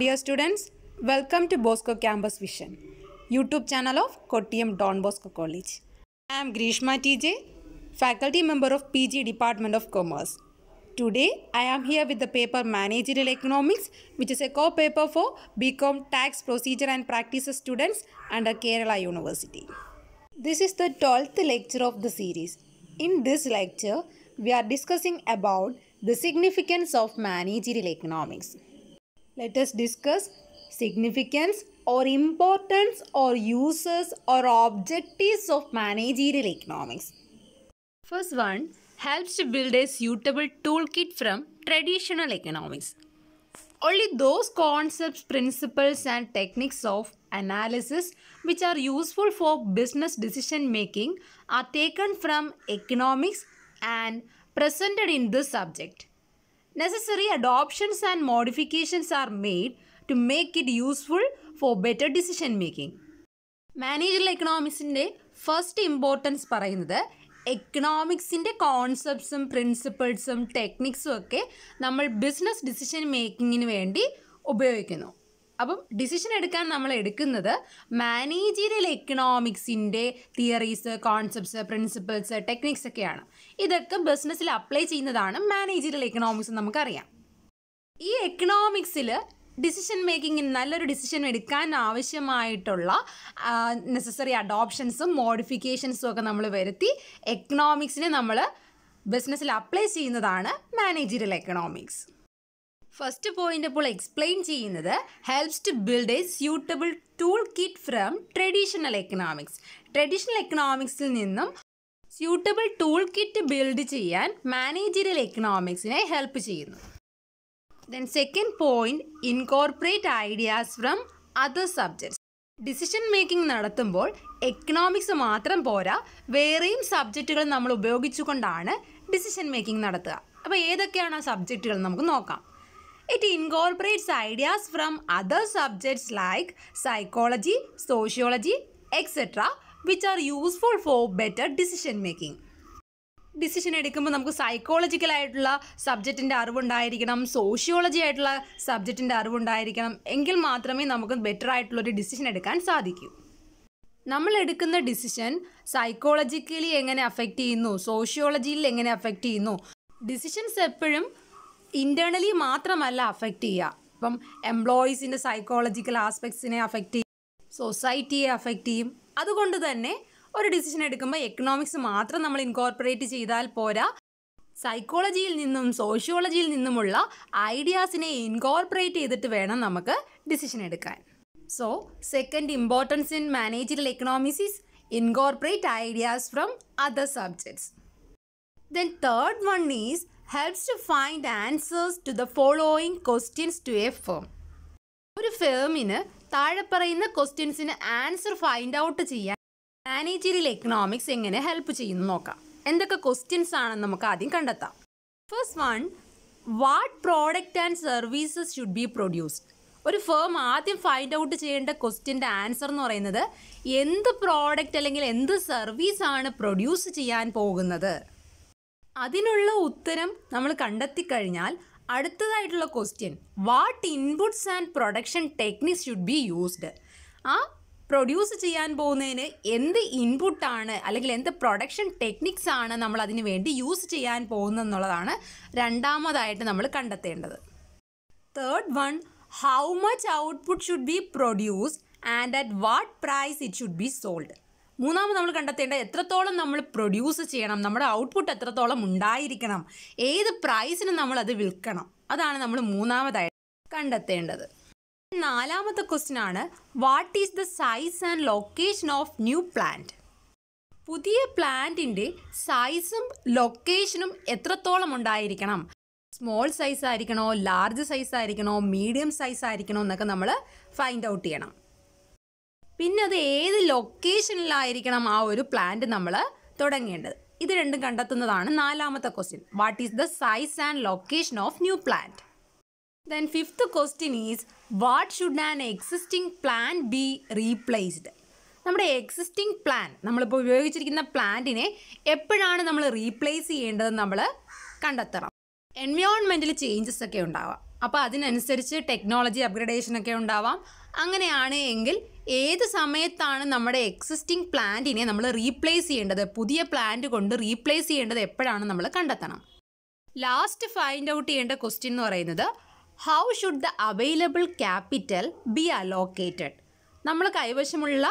dear students, welcome to Bosco Campus Vision, YouTube channel of Kottayam Don Bosco College. I am Grishma TJ, faculty member of PG Department of Commerce. Today I am here with the paper Managerial Economics which is a co-paper for BCom Tax Procedure and Practices students under Kerala University. This is the 12th lecture of the series. In this lecture, we are discussing about the significance of managerial economics. Let us discuss significance or importance or uses or objectives of managerial economics. First one helps to build a suitable toolkit from traditional economics. Only those concepts, principles and techniques of analysis which are useful for business decision making are taken from economics and presented in this subject. Necessary adoptions and modifications are made to make it useful for better decision making manager എക്കണോമിക്സിൻ്റെ first importance പറയുന്നത് എക്കണോമിക്സിൻ്റെ കോൺസെപ്റ്റ്സും പ്രിൻസിപ്പിൾസും ടെക്നിക്സും ഒക്കെ നമ്മൾ business decision മേക്കിങ്ങിന് വേണ്ടി ഉപയോഗിക്കുന്നു അപ്പം decision എടുക്കാൻ നമ്മൾ എടുക്കുന്നത് മാനേജീരിയൽ എക്കണോമിക്സിൻ്റെ തിയറീസ് കോൺസെപ്റ്റ്സ് പ്രിൻസിപ്പിൾസ് ടെക്നിക്സ് ഒക്കെയാണ് ഇതൊക്കെ ബിസിനസ്സിൽ അപ്ലൈ ചെയ്യുന്നതാണ് മാനേജീരിയൽ എക്കണോമിക്സ് നമുക്കറിയാം ഈ എക്കണോമിക്സിൽ ഡിസിഷൻ മേക്കിങ്ങിന് നല്ലൊരു ഡിസിഷൻ എടുക്കാൻ ആവശ്യമായിട്ടുള്ള നെസസറി അഡോപ്ഷൻസും മോഡിഫിക്കേഷൻസും ഒക്കെ നമ്മൾ വരുത്തി എക്കണോമിക്സിനെ നമ്മൾ ബിസിനസ്സിൽ അപ്ലൈ ചെയ്യുന്നതാണ് മാനേജീരിയൽ എക്കണോമിക്സ് ഫസ്റ്റ് പോയിന്റ് അപ്പോൾ എക്സ്പ്ലെയിൻ ചെയ്യുന്നത് helps to build a suitable tool kit from traditional economics traditional എക്കണോമിക്സിൽ നിന്നും സ്യൂട്ടബിൾ ടൂൾ കിറ്റ് ബിൽഡ് ചെയ്യാൻ മാനേജറിയൽ എക്കണോമിക്സിനെ ഹെൽപ്പ് ചെയ്യുന്നു then second point incorporate ideas from other subjects decision making നടത്തുമ്പോൾ economics മാത്രം പോരാ വേറെയും സബ്ജക്റ്റുകൾ നമ്മൾ ഉപയോഗിച്ചുകൊണ്ടാണ് ഡിസിഷൻ മേക്കിംഗ് നടത്തുക അപ്പോൾ ഏതൊക്കെയാണ് ആ സബ്ജക്റ്റുകൾ നമുക്ക് നോക്കാം it incorporates ideas from other subjects like psychology sociology etcetera which are useful for better decision making decision എടുക്കുമ്പോൾ നമുക്ക് സൈക്കോളജിക്കലായിട്ടുള്ള സബ്ജക്റ്റിൻ്റെ അറിവുണ്ടായിരിക്കണം സോഷ്യോളജി ആയിട്ടുള്ള സബ്ജക്റ്റിൻ്റെ അറിവുണ്ടായിരിക്കണം എങ്കിൽ മാത്രമേ നമുക്ക് ബെറ്റർ ആയിട്ടുള്ളൊരു ഡിസിഷൻ എടുക്കാൻ സാധിക്കൂ നമ്മൾ എടുക്കുന്ന ഡിസിഷൻ സൈക്കോളജിക്കലി എങ്ങനെ അഫക്റ്റ് ചെയ്യുന്നു സോഷ്യോളജിയിൽ എങ്ങനെ അഫക്റ്റ് ചെയ്യുന്നു ഡിസിഷൻസ് എപ്പോഴും ഇന്റേണലി മാത്രമല്ല അഫക്റ്റ് ചെയ്യുക ഇപ്പം എംപ്ലോയീസിൻ്റെ സൈക്കോളജിക്കൽ ആസ്പെക്ട്സിനെ അഫക്റ്റ് ചെയ്യും സൊസൈറ്റിയെ അഫക്റ്റ് ചെയ്യും അതുകൊണ്ട് തന്നെ ഒരു ഡിസിഷൻ എടുക്കുമ്പോൾ എക്കണോമിക്സ് മാത്രം നമ്മൾ ഇൻകോർപ്പറേറ്റ് ചെയ്താൽ പോരാ സൈക്കോളജിയിൽ നിന്നും സോഷ്യോളജിയിൽ നിന്നുമുള്ള ഐഡിയാസിനെ ഇൻകോർപ്പറേറ്റ് ചെയ്തിട്ട് വേണം നമുക്ക് ഡിസിഷൻ എടുക്കാൻ so second importance in managerial economics is incorporate ideas from other subjects then third one is helps to find answers to the following questions to a firm ഒരു ഫേമിന് താഴെ പറയുന്ന ക്വസ്റ്റ്യൻസിന് ആൻസർ ഫൈൻഡ് ഔട്ട് ചെയ്യാൻ managerial economics എങ്ങനെ help ചെയ്യുന്നു നോക്കാം എന്തൊക്കെ ക്വസ്റ്റ്യൻസ് ആണെന്ന് നമുക്ക് ആദ്യം കണ്ടെത്താം first one what product and services should be produced ഒരു ഫേം ആദ്യം ഫൈൻഡ് ഔട്ട് ചെയ്യേണ്ട ക്വസ്റ്റ്യൻ്റെ ആൻസർ എന്ന് പറയുന്നത് എന്ത് പ്രോഡക്റ്റ് അല്ലെങ്കിൽ എന്ത് സർവീസാണ് പ്രൊഡ്യൂസ് ചെയ്യാൻ പോകുന്നത് അതിനുള്ള ഉത്തരം നമ്മൾ കണ്ടെത്തിക്കഴിഞ്ഞാൽ അടുത്തതായിട്ടുള്ള question what inputs and production techniques should be used ആ പ്രൊഡ്യൂസ് ചെയ്യാൻ പോകുന്നതിന് എന്ത് ഇൻപുട്ടാണ് അല്ലെങ്കിൽ എന്ത് പ്രൊഡക്ഷൻ ടെക്നിക്സ് ആണ് നമ്മൾ അതിന് വേണ്ടി യൂസ് ചെയ്യാൻ പോകുന്നതെന്നുള്ളതാണ് രണ്ടാമതായിട്ട് നമ്മൾ കണ്ടെത്തേണ്ടത് third one how much output should be produced and at what price it should be sold മൂന്നാമത് നമ്മൾ കണ്ടെത്തേണ്ടത് എത്രത്തോളം നമ്മൾ പ്രൊഡ്യൂസ് ചെയ്യണം നമ്മുടെ ഔട്ട്പുട്ട് എത്രത്തോളം ഉണ്ടായിരിക്കണം ഏത് പ്രൈസിന് നമ്മൾ അത് വിൽക്കണം അതാണ് നമ്മൾ മൂന്നാമതായി കണ്ടെത്തേണ്ടത് നാലാമത്തെ ക്വസ്റ്റ്യൻ ആണ് what is the size and location of new plant പുതിയ പ്ലാന്റിൻ്റെ സൈസും ലൊക്കേഷനും എത്രത്തോളം ഉണ്ടായിരിക്കണം സ്മോൾ സൈസ് ആയിരിക്കണോ ലാർജ് സൈസ് ആയിരിക്കണോ മീഡിയം സൈസ് ആയിരിക്കണോ എന്നൊക്കെ നമ്മൾ ഫൈൻഡ് ഔട്ട് ചെയ്യണം പിന്നെ അത് ഏത് ലൊക്കേഷനിലായിരിക്കണം ആ ഒരു പ്ലാന്റ് നമ്മൾ തുടങ്ങേണ്ടത് ഇത് രണ്ടും കണ്ടെത്തുന്നതാണ് നാലാമത്തെ question what is the size and location of new plant then fifth question is what should an existing plan be replaced നമ്മുടെ എക്സിസ്റ്റിംഗ് പ്ലാൻ നമ്മളിപ്പോൾ ഉപയോഗിച്ചിരിക്കുന്ന പ്ലാന്റിനെ എപ്പോഴാണ് നമ്മൾ റീപ്ലേസ് ചെയ്യേണ്ടതെന്ന് നമ്മൾ കണ്ടെത്തണം എൻവയോൺമെൻറ്റിൽ ചേഞ്ചസ് ഒക്കെ ഉണ്ടാവാം അപ്പോൾ അതിനനുസരിച്ച് ടെക്നോളജി അപ്ഗ്രഡേഷൻ ഒക്കെ ഉണ്ടാവാം അങ്ങനെയാണ് എങ്കിൽ ഏത് സമയത്താണ് നമ്മുടെ എക്സിസ്റ്റിംഗ് പ്ലാന്റിനെ നമ്മൾ റീപ്ലേസ് ചെയ്യേണ്ടത് പുതിയ പ്ലാന്റ് കൊണ്ട് റീപ്ലേസ് ചെയ്യേണ്ടത് എപ്പോഴാണ് നമ്മൾ കണ്ടെത്തണം ലാസ്റ്റ് ഫൈൻഡ് ഔട്ട് ചെയ്യേണ്ട ക്വസ്റ്റ്യൻ എന്ന് പറയുന്നത് how should the available capital be allocated നമ്മൾ കൈവശമുള്ള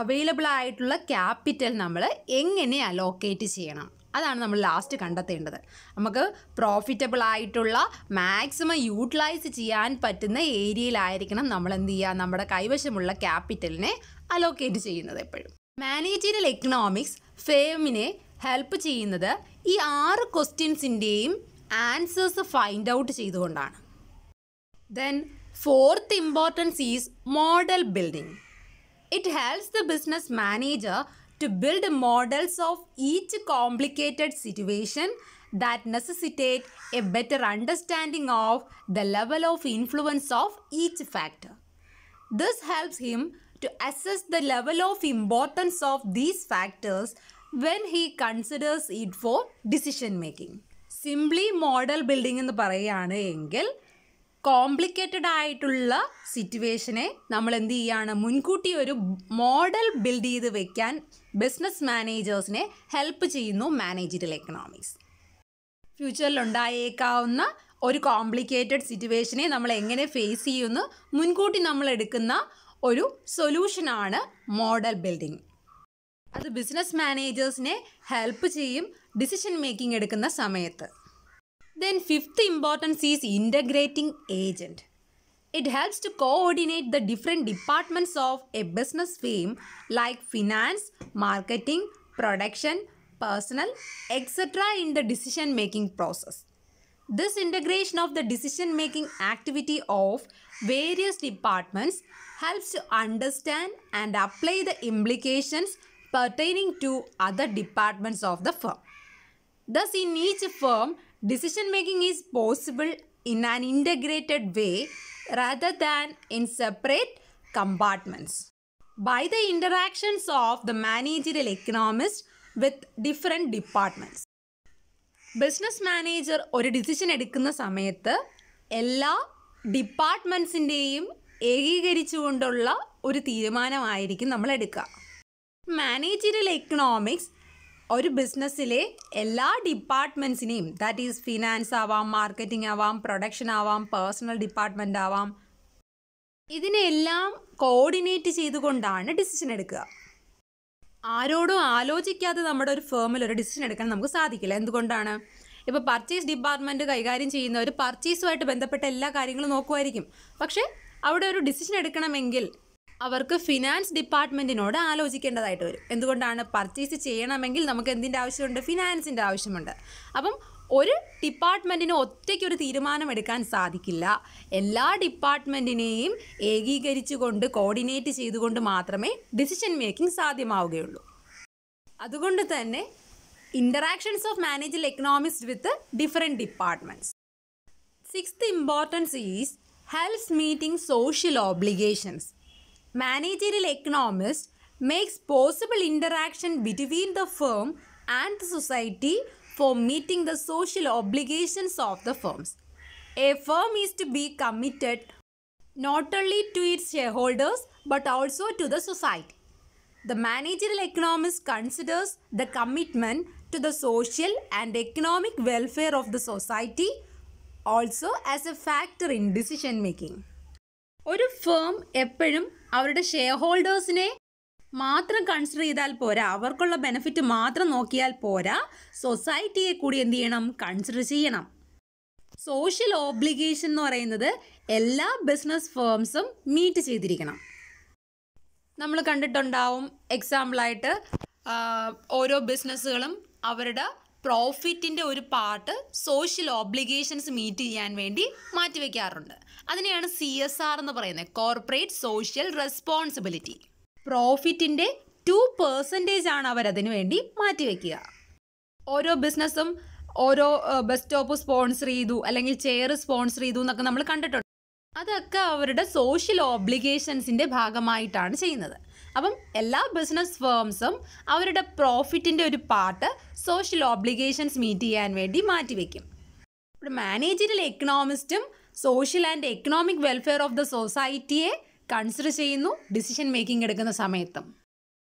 അവൈലബിൾ ആയിട്ടുള്ള ക്യാപിറ്റൽ നമ്മൾ എങ്ങനെ അലോക്കേറ്റ് ചെയ്യണം അതാണ് നമ്മൾ ലാസ്റ്റ് കണ്ടെത്തേണ്ടത് നമുക്ക് പ്രോഫിറ്റബിൾ ആയിട്ടുള്ള മാക്സിമം യൂട്ടിലൈസ് ചെയ്യാൻ പറ്റുന്ന ഏരിയയിലായിരിക്കണം നമ്മൾ എന്ത് ചെയ്യുക നമ്മുടെ കൈവശമുള്ള ക്യാപിറ്റലിനെ അലോക്കേറ്റ് ചെയ്യുന്നത് എപ്പോഴും മാനേജീരിയൽ എക്കണോമിക്സ് ഫേമിനെ ഹെൽപ്പ് ചെയ്യുന്നത് ഈ ആറ് ക്വസ്റ്റ്യൻസിൻ്റെയും ആൻസേഴ്സ് ഫൈൻഡ് ഔട്ട് ചെയ്തുകൊണ്ടാണ് then fourth importance is model building it helps the business manager to build models of each complicated situation that necessitate a better understanding of the level of influence of each factor. This helps him to assess the level of importance of these factors when he considers it for decision making. Simply model building എന്ന് പറയുകയാണ് എങ്കിൽ complicated ആയിട്ടുള്ള സിറ്റുവേഷനെ നമ്മൾ എന്ത് ചെയ്യുകയാണ് മുൻകൂട്ടി ഒരു model build ചെയ്ത് വെക്കാൻ ബിസിനസ് മാനേജേഴ്സിനെ ഹെൽപ്പ് ചെയ്യുന്നു മാനേജറിയൽ എക്കണോമിക്സ് ഫ്യൂച്ചറിൽ ഉണ്ടായേക്കാവുന്ന ഒരു കോംപ്ലിക്കേറ്റഡ് സിറ്റുവേഷനെ നമ്മൾ എങ്ങനെ ഫേസ് ചെയ്യുന്നു മുൻകൂട്ടി നമ്മൾ എടുക്കുന്ന ഒരു സൊല്യൂഷനാണ് മോഡൽ ബിൽഡിംഗ് അത് ബിസിനസ് മാനേജേഴ്സിനെ ഹെൽപ്പ് ചെയ്യും ഡിസിഷൻ മേക്കിംഗ് എടുക്കുന്ന സമയത്ത് Then fifth importance is integrating agent. It helps to coordinate the different departments of a business firm like finance, marketing, production, personnel, etc. in the decision making process. This integration of the decision making activity of various departments helps to understand and apply the implications pertaining to other departments of the firm. Thus, in each firm, decision making is possible in an integrated way rather than in separate compartments by the interactions of the managerial economist with different departments business manager ഒരു decision എടുക്കുന്ന സമയത്ത് എല്ലാ ഡിപ്പാർട്ട്മെൻസിൻ്റെയും ഏകീകരിച്ചുകൊണ്ടുള്ള ഒരു തീരുമാനമായിരിക്കും നമ്മൾ എടുക്കുക managerial economics ഒരു ബിസിനസ്സിലെ എല്ലാ ഡിപ്പാർട്ട്മെൻറ്റ്സിനെയും ദാറ്റ് ഈസ് ഫിനാൻസ് ആവാം മാർക്കറ്റിംഗ് ആവാം പ്രൊഡക്ഷൻ ആവാം പേഴ്സണൽ ഡിപ്പാർട്ട്മെൻ്റ് ആവാം ഇതിനെല്ലാം കോർഡിനേറ്റ് ചെയ്തുകൊണ്ടാണ് ഡിസിഷൻ എടുക്കുക ആരോടും ആലോചിക്കാതെ നമ്മുടെ ഒരു ഫേമിൽ ഒരു ഡിസിഷൻ എടുക്കാൻ നമുക്ക് സാധിക്കില്ല എന്തുകൊണ്ടാണ് ഇപ്പോൾ പർച്ചേസ് ഡിപ്പാർട്ട്മെൻറ്റ് കൈകാര്യം ചെയ്യുന്നവർ പർച്ചേസുമായിട്ട് ബന്ധപ്പെട്ട എല്ലാ കാര്യങ്ങളും നോക്കുമായിരിക്കും പക്ഷേ അവിടെ ഒരു ഡിസിഷൻ എടുക്കണമെങ്കിൽ അവർക്ക് ഫിനാൻസ് ഡിപ്പാർട്ട്മെൻറ്റിനോട് ആലോചിക്കേണ്ടതായിട്ട് വരും എന്തുകൊണ്ടാണ് പർച്ചേസ് ചെയ്യണമെങ്കിൽ നമുക്ക് എന്തിൻ്റെ ആവശ്യമുണ്ട് ഫിനാൻസിൻ്റെ ആവശ്യമുണ്ട് അപ്പം ഒരു ഡിപ്പാർട്ട്മെൻറ്റിന് ഒറ്റയ്ക്ക് ഒരു തീരുമാനമെടുക്കാൻ സാധിക്കില്ല എല്ലാ ഡിപ്പാർട്ട്മെൻറ്റിനെയും ഏകീകരിച്ചുകൊണ്ട് കോർഡിനേറ്റ് ചെയ്തുകൊണ്ട് മാത്രമേ ഡിസിഷൻ മേക്കിംഗ് സാധ്യമാവുകയുള്ളൂ അതുകൊണ്ട് തന്നെ interactions of manager economics with different departments six importance is helps meeting social obligations managerial economist makes possible interaction between the firm and the society for meeting the social obligations of the firms. A firm is to be committed not only to its shareholders but also to the society. The managerial economist considers the commitment to the social and economic welfare of the society also as a factor in decision making. ഒരു firm എപ്പോഴും അവരുടെ share ഹോൾഡേഴ്സിനെ മാത്രം consider ചെയ്താൽ പോരാ അവർക്കുള്ള benefit മാത്രം നോക്കിയാൽ പോരാ സൊസൈറ്റിയെ കൂടി എന്ത് ചെയ്യണം കൺസിഡർ ചെയ്യണം സോഷ്യൽ ഓബ്ലിഗേഷൻ എന്ന് പറയുന്നത് എല്ലാ ബിസിനസ് ഫേംസും മീറ്റ് ചെയ്തിരിക്കണം നമ്മൾ കണ്ടിട്ടുണ്ടാവും എക്സാമ്പിളായിട്ട് ഓരോ ബിസിനസ്സുകളും അവരുടെ പ്രോഫിറ്റിൻ്റെ ഒരു പാർട്ട് സോഷ്യൽ ഓബ്ലിഗേഷൻസ് മീറ്റ് ചെയ്യാൻ വേണ്ടി മാറ്റിവെക്കാറുണ്ട് അതിനെയാണ് സി എസ് ആർ എന്ന് പറയുന്നത് കോർപ്പറേറ്റ് സോഷ്യൽ റെസ്പോൺസിബിലിറ്റി പ്രോഫിറ്റിൻ്റെ ടു പേഴ്സൻറ്റേജ് ആണ് അവരതിനു വേണ്ടി മാറ്റിവെക്കുക ഓരോ ബിസിനസ്സും ഓരോ ബസ് സ്റ്റോപ്പ് സ്പോൺസർ ചെയ്തു അല്ലെങ്കിൽ ചെയർ സ്പോൺസർ ചെയ്തു എന്നൊക്കെ നമ്മൾ കണ്ടിട്ടുണ്ട് അതൊക്കെ അവരുടെ സോഷ്യൽ ഓബ്ലിഗേഷൻസിൻ്റെ ഭാഗമായിട്ടാണ് ചെയ്യുന്നത് അപ്പം എല്ലാ ബിസിനസ് ഫേംസും അവരുടെ പ്രോഫിറ്റിൻ്റെ ഒരു പാർട്ട് സോഷ്യൽ ഓബ്ലിഗേഷൻസ് മീറ്റ് ചെയ്യാൻ വേണ്ടി മാറ്റിവെക്കും ഇവിടെ മാനേജറിൽ എക്കണോമിസ്റ്റും social and economic welfare of the സൊസൈറ്റിയെ കൺസിഡർ ചെയ്യുന്നു ഡിസിഷൻ മേക്കിംഗ് എടുക്കുന്ന സമയത്തും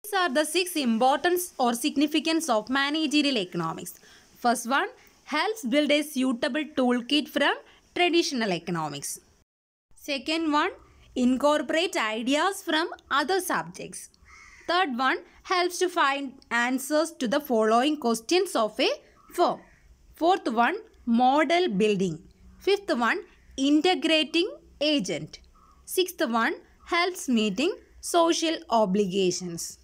these are the six importance or significance of managerial economics first one helps build a suitable tool kit from traditional economics second one Incorporate ideas from other subjects. Third one helps to find answers to the following questions of a firm. Fourth one model building. Fifth one integrating agent. Sixth one helps meeting social obligations.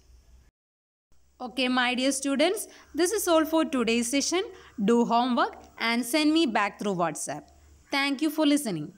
Okay, my dear students, this is all for today's session. Do homework and send me back through WhatsApp. Thank you for listening.